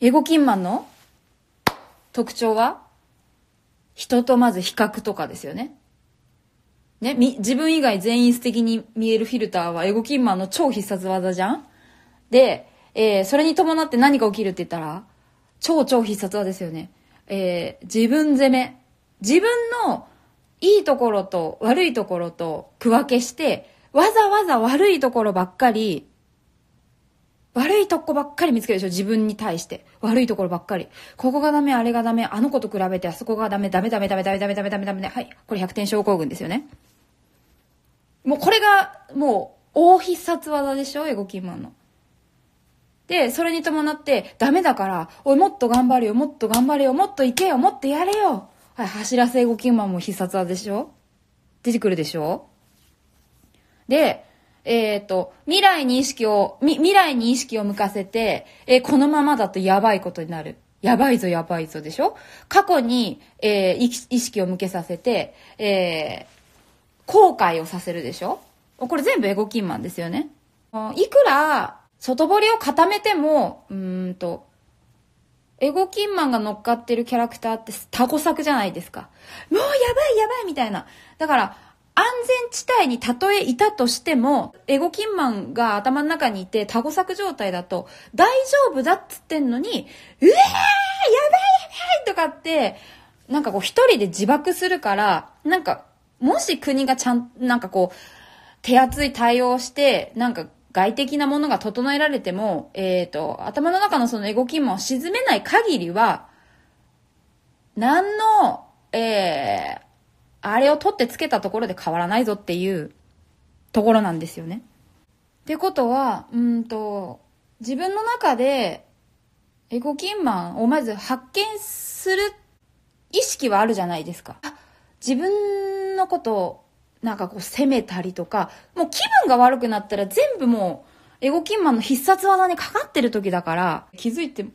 エゴキンマンの特徴は、人とまず比較とかですよね。ね、み、自分以外全員素敵に見えるフィルターはエゴキンマンの超必殺技じゃんで、えー、それに伴って何が起きるって言ったら、超超必殺技ですよね。えー、自分攻め。自分のいいところと悪いところと区分けして、わざわざ悪いところばっかり悪いとこばっかり見つけるでしょ自分に対して。悪いところばっかり。ここがダメ、あれがダメ、あの子と比べてあそこがダメ、ダメダメダメダメダメダメダメダメ。はい。これ100点症候群ですよね。もうこれが、もう、大必殺技でしょエゴキーマンの。で、それに伴って、ダメだから、おい、もっと頑張れよ、もっと頑張れよ、もっと行けよ、もっとやれよ。はい、走らせエゴキーマンも必殺技でしょ出てくるでしょで、えっ、ー、と、未来に意識を、未来に意識を向かせて、えー、このままだとやばいことになる。やばいぞやばいぞでしょ過去に、えー、意識を向けさせて、え後悔をさせるでしょこれ全部エゴキンマンですよね。いくら、外堀を固めても、うんと、エゴキンマンが乗っかってるキャラクターってタコ作じゃないですか。もうやばいやばいみたいな。だから、安全地帯にたとえいたとしても、エゴキンマンが頭の中にいてタゴ作状態だと、大丈夫だっつってんのに、うえーやばいやばいとかって、なんかこう一人で自爆するから、なんか、もし国がちゃん、なんかこう、手厚い対応して、なんか外的なものが整えられても、えっ、ー、と、頭の中のそのエゴキンマンを沈めない限りは、何の、えー、あれを取ってつけたところで変わらないぞっていうところなんですよね。ってことは、うんと、自分の中でエゴキンマンをまず発見する意識はあるじゃないですか。自分のことをなんかこう責めたりとか、もう気分が悪くなったら全部もうエゴキンマンの必殺技にかかってる時だから気づいて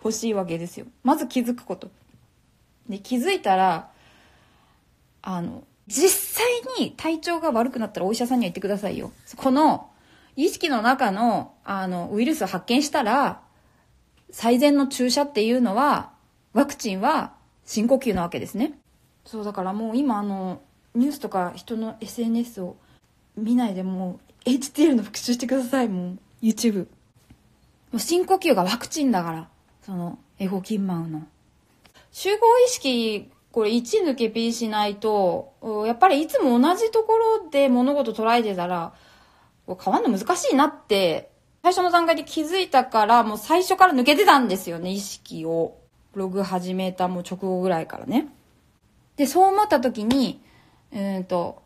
ほしいわけですよ。まず気づくこと。で、気づいたらあの、実際に体調が悪くなったらお医者さんには行ってくださいよ。この、意識の中の、あの、ウイルスを発見したら、最善の注射っていうのは、ワクチンは深呼吸なわけですね。そう、だからもう今あの、ニュースとか人の SNS を見ないでもう、HTL の復習してください、もう、YouTube。もう深呼吸がワクチンだから、その、エゴキンマウの。集合意識これ1抜け P しないと、やっぱりいつも同じところで物事捉えてたら、変わんの難しいなって、最初の段階で気づいたから、もう最初から抜けてたんですよね、意識を。ログ始めたもう直後ぐらいからね。で、そう思った時に、うんと、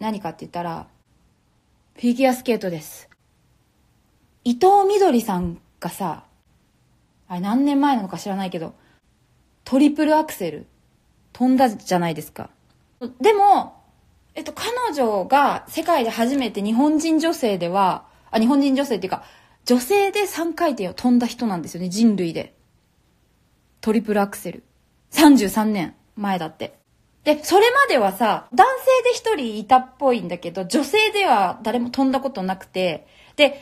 何かって言ったら、フィギュアスケートです。伊藤みどりさんがさ、あれ何年前なのか知らないけど、トリプルアクセル飛んだじゃないですか。でも、えっと、彼女が世界で初めて日本人女性では、あ、日本人女性っていうか、女性で3回転を飛んだ人なんですよね、人類で。トリプルアクセル。33年前だって。で、それまではさ、男性で一人いたっぽいんだけど、女性では誰も飛んだことなくて、で、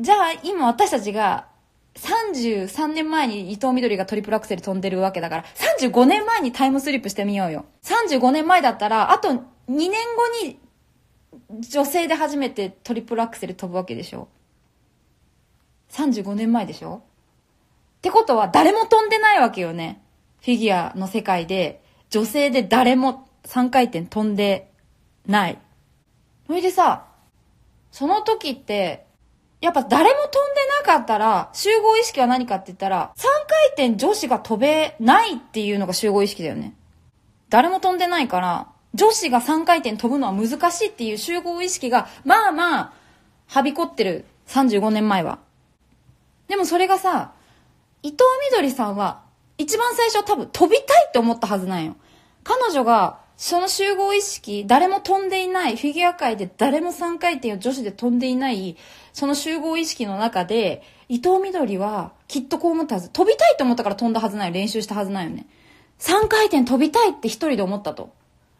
じゃあ今私たちが33年前に伊藤みどりがトリプルアクセル飛んでるわけだから、35年前にタイムスリップしてみようよ。35年前だったら、あと2年後に女性で初めてトリプルアクセル飛ぶわけでしょ。35年前でしょってことは誰も飛んでないわけよね。フィギュアの世界で、女性で誰も3回転飛んでない。それでさ、その時って、やっぱ誰も飛んでなかったら、集合意識は何かって言ったら、3回転女子が飛べないっていうのが集合意識だよね。誰も飛んでないから、女子が3回転飛ぶのは難しいっていう集合意識が、まあまあ、はびこってる。35年前は。でもそれがさ、伊藤みどりさんは、一番最初は多分飛びたいって思ったはずなんよ。彼女がその集合意識、誰も飛んでいない、フィギュア界で誰も3回転を女子で飛んでいない、その集合意識の中で、伊藤みどりはきっとこう思ったはず。飛びたいと思ったから飛んだはずない練習したはずないよね。3回転飛びたいって一人で思ったと。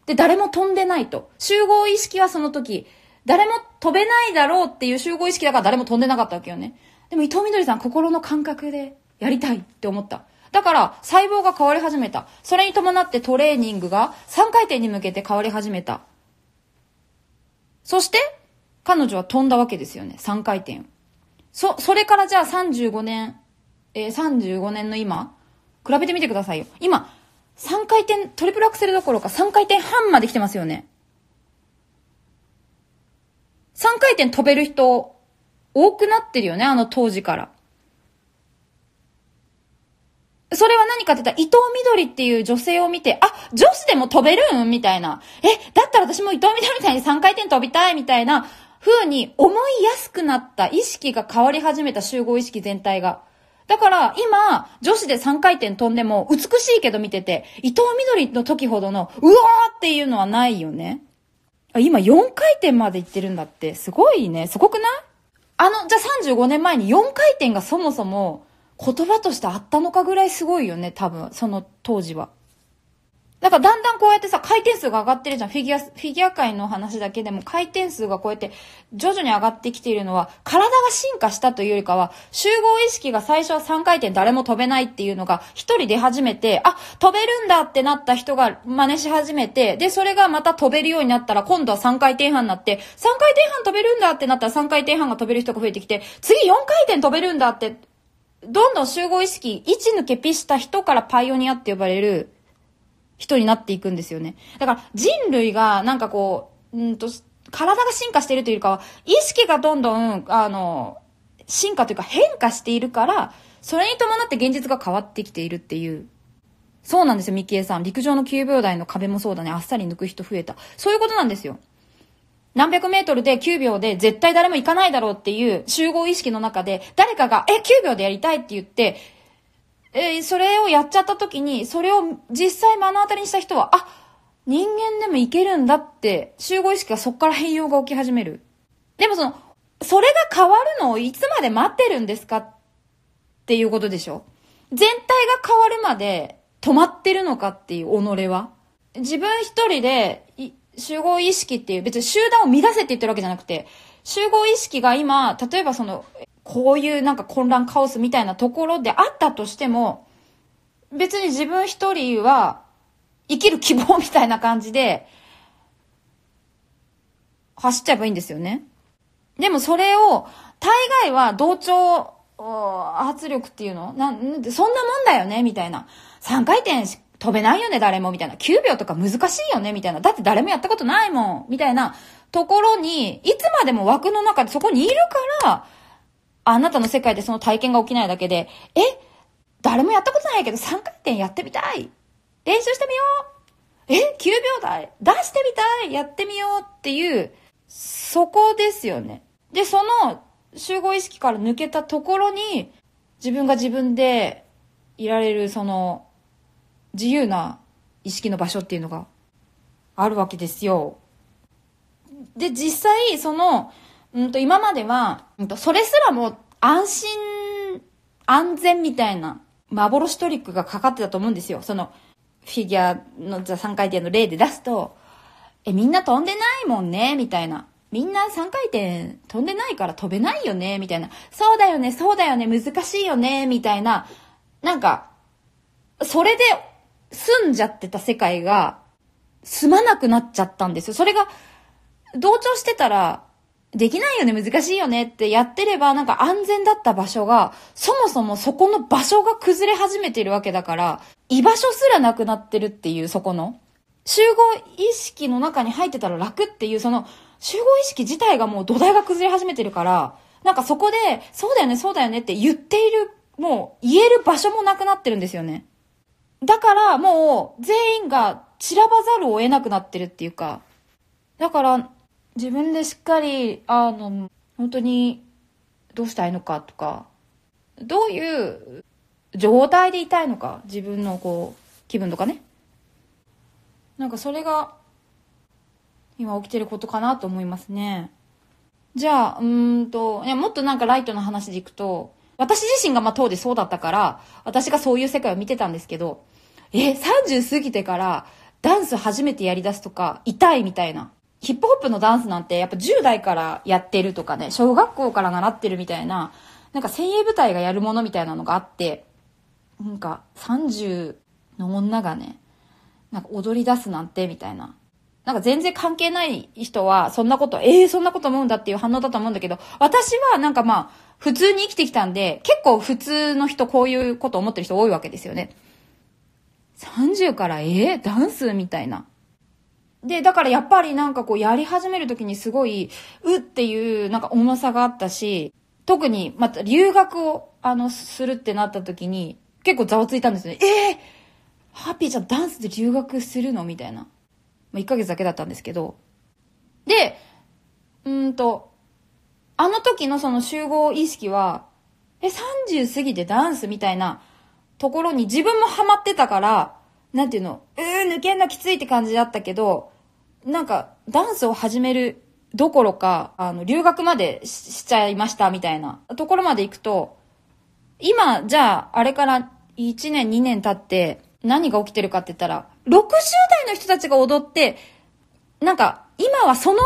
で、誰も飛んでないと。集合意識はその時、誰も飛べないだろうっていう集合意識だから誰も飛んでなかったわけよね。でも伊藤みどりさん心の感覚でやりたいって思った。だから、細胞が変わり始めた。それに伴ってトレーニングが3回転に向けて変わり始めた。そして、彼女は飛んだわけですよね。3回転。そ、それからじゃあ35年、えー、35年の今、比べてみてくださいよ。今、3回転、トリプルアクセルどころか3回転半まで来てますよね。3回転飛べる人、多くなってるよね、あの当時から。それは何かって言ったら、伊藤みどりっていう女性を見て、あ、女子でも飛べるんみたいな。え、だったら私も伊藤みどりみたいに3回転飛びたいみたいな風に思いやすくなった意識が変わり始めた集合意識全体が。だから今、女子で3回転飛んでも美しいけど見てて、伊藤みどりの時ほどの、うおーっていうのはないよね。今4回転まで行ってるんだって、すごいね。すごくないあの、じゃあ35年前に4回転がそもそも、言葉としてあったのかぐらいすごいよね、多分、その当時は。なんかだんだんこうやってさ、回転数が上がってるじゃん。フィギュア、フィギュア界の話だけでも回転数がこうやって徐々に上がってきているのは、体が進化したというよりかは、集合意識が最初は3回転誰も飛べないっていうのが、一人出始めて、あ、飛べるんだってなった人が真似し始めて、で、それがまた飛べるようになったら、今度は3回転半になって、3回転半飛べるんだってなったら3回転半が飛べる人が増えてきて、次4回転飛べるんだってどんどん集合意識、位置抜けピした人からパイオニアって呼ばれる人になっていくんですよね。だから人類がなんかこう、うんと、体が進化しているというか、意識がどんどん、あの、進化というか変化しているから、それに伴って現実が変わってきているっていう。そうなんですよ、ミキエさん。陸上の9秒台の壁もそうだね。あっさり抜く人増えた。そういうことなんですよ。何百メートルで9秒で絶対誰も行かないだろうっていう集合意識の中で、誰かが、え、9秒でやりたいって言って、えー、それをやっちゃった時に、それを実際目の当たりにした人は、あ、人間でもいけるんだって、集合意識がそこから変容が起き始める。でもその、それが変わるのをいつまで待ってるんですかっていうことでしょ全体が変わるまで止まってるのかっていう己は。自分一人で集合意識っていう、別に集団を乱せって言ってるわけじゃなくて、集合意識が今、例えばその、こういうなんか混乱カオスみたいなところであったとしても、別に自分一人は生きる希望みたいな感じで、走っちゃえばいいんですよね。でもそれを、大概は同調圧力っていうのなん、そんなもんだよねみたいな。3回転飛べないよね、誰も、みたいな。9秒とか難しいよね、みたいな。だって誰もやったことないもん、みたいなところに、いつまでも枠の中でそこにいるから、あなたの世界でその体験が起きないだけで、え誰もやったことないけど3回転やってみたい練習してみようえ ?9 秒台出してみたいやってみようっていう、そこですよね。で、その集合意識から抜けたところに、自分が自分でいられるその自由な意識の場所っていうのがあるわけですよ。で、実際、その、うんと、今までは、うんと、それすらも安心、安全みたいな幻トリックがかかってたと思うんですよ。その、フィギュアの、じゃ3回転の例で出すと、え、みんな飛んでないもんね、みたいな。みんな3回転飛んでないから飛べないよね、みたいな。そうだよね、そうだよね、難しいよね、みたいな。なんか、それで住んじゃってた世界が住まなくなっちゃったんですよ。それが、同調してたら、できないよね、難しいよねってやってれば、なんか安全だった場所が、そもそもそこの場所が崩れ始めてるわけだから、居場所すらなくなってるっていう、そこの。集合意識の中に入ってたら楽っていう、その、集合意識自体がもう土台が崩れ始めてるから、なんかそこで、そうだよね、そうだよねって言っている、もう言える場所もなくなってるんですよね。だからもう全員が散らばざるを得なくなってるっていうか、だから自分でしっかり、あの、本当にどうしたいのかとか、どういう状態でいたいのか、自分のこう、気分とかね。なんかそれが今起きてることかなと思いますね。じゃあ、うんと、いや、もっとなんかライトな話でいくと、私自身がまあ当時そうだったから、私がそういう世界を見てたんですけど、え、30過ぎてからダンス初めてやり出すとか、痛いみたいな。ヒップホップのダンスなんてやっぱ10代からやってるとかね、小学校から習ってるみたいな、なんか精鋭部隊がやるものみたいなのがあって、なんか30の女がね、なんか踊り出すなんてみたいな。なんか全然関係ない人は、そんなこと、ええー、そんなこと思うんだっていう反応だと思うんだけど、私はなんかまあ、普通に生きてきたんで、結構普通の人こういうこと思ってる人多いわけですよね。30からえー、ダンスみたいな。で、だからやっぱりなんかこうやり始めるときにすごい、うっていうなんか重さがあったし、特にまた留学をあの、するってなったときに結構ざわついたんですよね。えー、ハッピーちゃんダンスで留学するのみたいな。まあ、1ヶ月だけだったんですけど。で、うんと、あの時のその集合意識は、え、30過ぎてダンスみたいな、ところに自分もハマってたから、なんていうの、うー、抜けんのきついって感じだったけど、なんか、ダンスを始めるどころか、あの、留学までしちゃいましたみたいなところまで行くと、今、じゃあ、あれから1年、2年経って、何が起きてるかって言ったら、60代の人たちが踊って、なんか、今はその年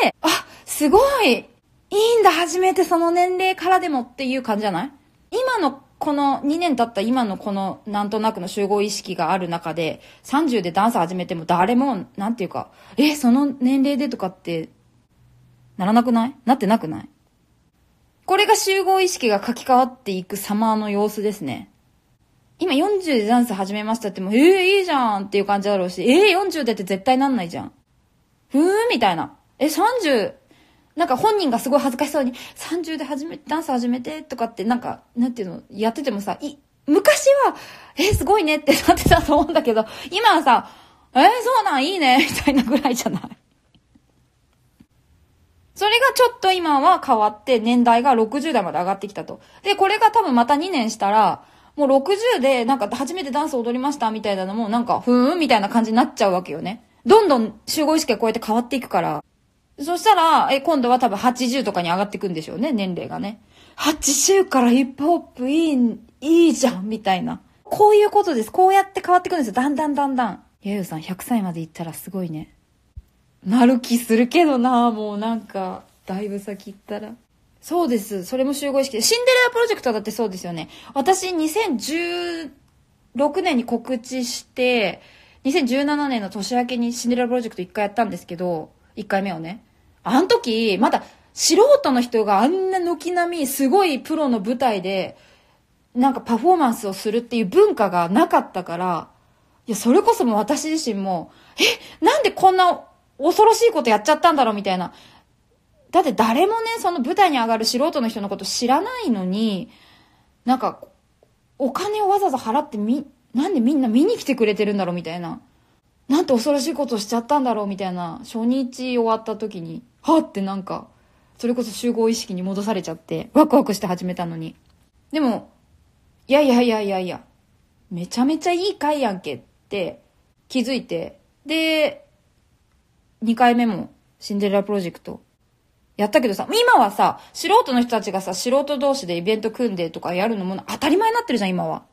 代で、あ、すごいいいんだ、初めてその年齢からでもっていう感じじゃない今のこの2年経った今のこのなんとなくの集合意識がある中で、30でダンス始めても誰も、なんていうか、え、その年齢でとかって、ならなくないなってなくないこれが集合意識が書き換わっていく様の様子ですね。今40でダンス始めましたってもう、ええー、いいじゃんっていう感じだろうし、ええー、40でって絶対なんないじゃん。ふーみたいな。え、30、なんか本人がすごい恥ずかしそうに、30で始め、ダンス始めてとかってなんか、なんていうの、やっててもさ、い、昔は、え、すごいねってなってたと思うんだけど、今はさ、えー、そうなん、いいね、みたいなぐらいじゃない。それがちょっと今は変わって年代が60代まで上がってきたと。で、これが多分また2年したら、もう60でなんか初めてダンス踊りましたみたいなのもなんか、ふーんみたいな感じになっちゃうわけよね。どんどん集合意識がこうやって変わっていくから。そしたら、え、今度は多分80とかに上がってくんでしょうね、年齢がね。80からヒップホップいい、いいじゃん、みたいな。こういうことです。こうやって変わってくんですよ。だんだんだんだん。やゆうさん100歳までいったらすごいね。なる気するけどなもうなんか、だいぶ先行ったら。そうです。それも集合意識で。シンデレラプロジェクトだってそうですよね。私2016年に告知して、2017年の年明けにシンデレラプロジェクト1回やったんですけど、1回目をね。あの時、まだ素人の人があんな軒並みすごいプロの舞台で、なんかパフォーマンスをするっていう文化がなかったから、いや、それこそも私自身も、え、なんでこんな恐ろしいことやっちゃったんだろうみたいな。だって誰もね、その舞台に上がる素人の人のこと知らないのに、なんか、お金をわざわざ払ってみ、なんでみんな見に来てくれてるんだろうみたいな。なんて恐ろしいことしちゃったんだろうみたいな、初日終わった時に、はあってなんか、それこそ集合意識に戻されちゃって、ワクワクして始めたのに。でも、いやいやいやいやいや、めちゃめちゃいい回やんけって気づいて、で、2回目もシンデレラプロジェクトやったけどさ、今はさ、素人の人たちがさ、素人同士でイベント組んでとかやるのも当たり前になってるじゃん、今は。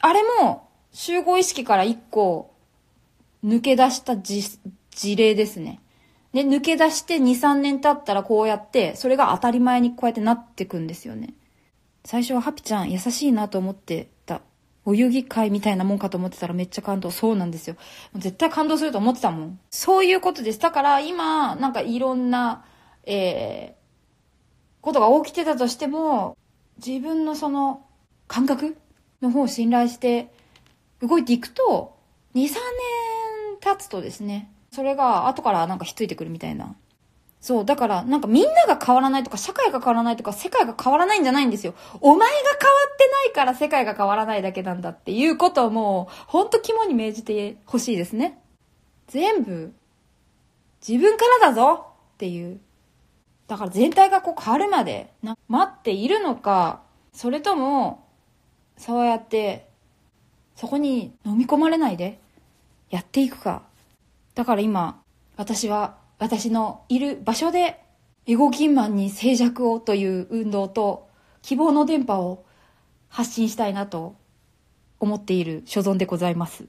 あれも、集合意識から一個、抜け出した事例ですね。で、抜け出して2、3年経ったらこうやって、それが当たり前にこうやってなってくんですよね。最初はハピちゃん優しいなと思ってた。お遊戯会みたいなもんかと思ってたらめっちゃ感動。そうなんですよ。絶対感動すると思ってたもん。そういうことです。だから今、なんかいろんな、えー、ことが起きてたとしても、自分のその感覚の方を信頼して動いていくと、2、3年経つとですね、それが後からなんかひっついてくるみたいな。そう、だからなんかみんなが変わらないとか、社会が変わらないとか、世界が変わらないんじゃないんですよ。お前が変わってないから世界が変わらないだけなんだっていうことをもう、ほんと肝に銘じてほしいですね。全部、自分からだぞっていう。だから全体がこう変わるまでな待っているのか、それとも、そうやって、そこに飲み込まれないで、やっていくか。だから今、私は私のいる場所で、エゴキンマンに静寂をという運動と、希望の電波を発信したいなと思っている所存でございます。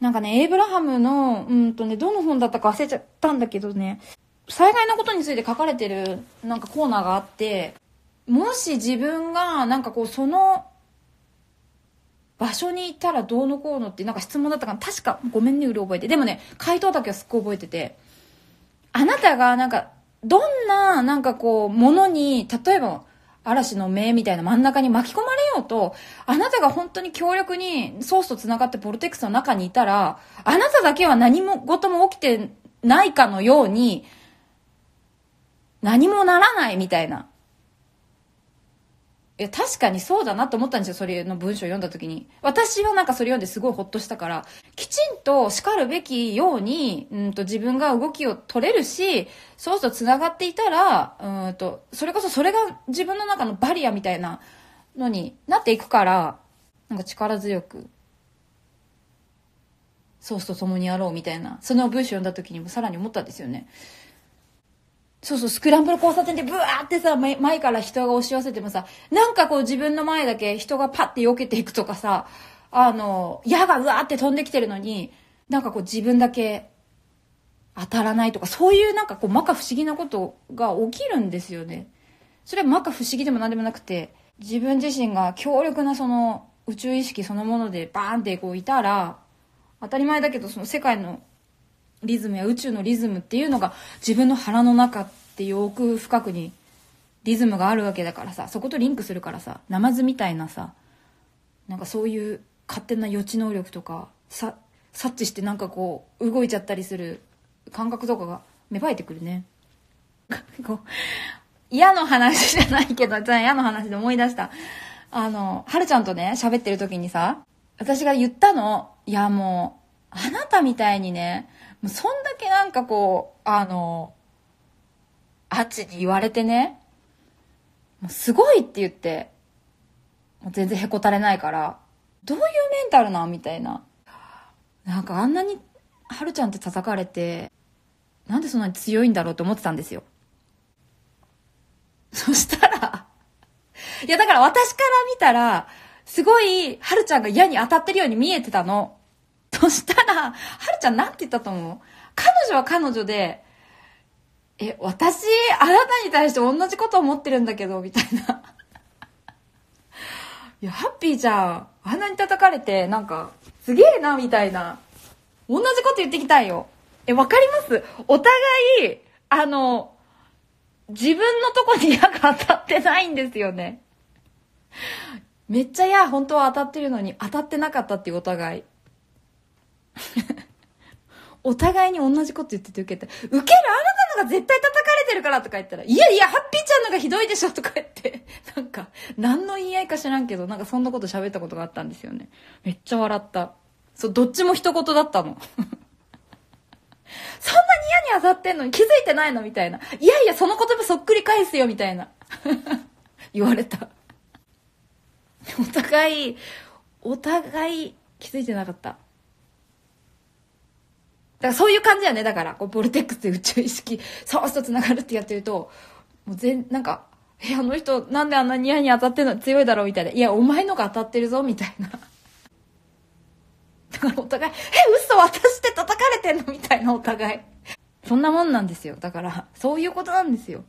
なんかね、エイブラハムの、うんとね、どの本だったか忘れちゃったんだけどね、災害のことについて書かれてるなんかコーナーがあって、もし自分がなんかこうその場所にいたらどうのこうのってなんか質問だったかな確かごめんねうる覚えてでもね回答だけはすっごい覚えててあなたがなんかどんななんかこうものに例えば嵐の目みたいな真ん中に巻き込まれようと、あなたが本当に強力にソースと繋がってボルテックスの中にいたら、あなただけは何も事も起きてないかのように、何もならないみたいな。いや、確かにそうだなと思ったんですよ、それの文章を読んだ時に。私はなんかそれ読んですごいほっとしたから、きちんと叱るべきように、うんと自分が動きを取れるし、そうすると繋がっていたら、うんと、それこそそれが自分の中のバリアみたいなのになっていくから、なんか力強く、ソースと共にやろうみたいな、その文章を読んだ時にもさらに思ったんですよね。そうそう、スクランブル交差点でブワーってさ、前から人が押し寄せてもさ、なんかこう自分の前だけ人がパッて避けていくとかさ、あの、矢がうわーって飛んできてるのに、なんかこう自分だけ当たらないとか、そういうなんかこう、摩訶不思議なことが起きるんですよね。それは摩訶不思議でも何でもなくて、自分自身が強力なその宇宙意識そのものでバーンってこういたら、当たり前だけどその世界のリズムや宇宙のリズムっていうのが自分の腹の中ってよく深くにリズムがあるわけだからさそことリンクするからさナマズみたいなさなんかそういう勝手な予知能力とか察知してなんかこう動いちゃったりする感覚とかが芽生えてくるね 嫌の話じゃないけど嫌の話で思い出したあのはるちゃんとね喋ってる時にさ私が言ったのいやもうあなたみたいにねうそんだけなんかこう、あの、あっちに言われてね、もうすごいって言って、もう全然へこたれないから、どういうメンタルなんみたいな。なんかあんなに、はるちゃんって叩かれて、なんでそんなに強いんだろうと思ってたんですよ。そしたらいやだから私から見たら、すごい、はるちゃんが嫌に当たってるように見えてたの。そしたら、はるちゃんなんて言ったと思う彼女は彼女で、え、私、あなたに対して同じこと思ってるんだけど、みたいな。いや、ハッピーじゃん。あんなに叩かれて、なんか、すげえな、みたいな。同じこと言ってきたいよ。え、わかりますお互い、あの、自分のとこに矢が当たってないんですよね。めっちゃ矢、本当は当たってるのに当たってなかったっていうお互い。お互いに同じこと言ってて受けた。受けるあなたのが絶対叩かれてるからとか言ったら、いやいや、ハッピーちゃんのがひどいでしょとか言って、なんか、何の言い合いか知らんけど、なんかそんなこと喋ったことがあったんですよね。めっちゃ笑った。そう、どっちも一言だったの。そんなに嫌にあざってんのに気づいてないのみたいな。いやいや、その言葉そっくり返すよみたいな。言われた。お互い、お互い気づいてなかった。だからそういう感じやね。だから、こう、ボルテックスで宇宙意識、そうそと繋がるってやってると、もう全、なんか、え、あの人、なんであんなにやに当たってるの強いだろうみたいな。いや、お前のが当たってるぞ、みたいな。だからお互い、え、嘘私って叩かれてんのみたいな、お互い。そんなもんなんですよ。だから、そういうことなんですよ。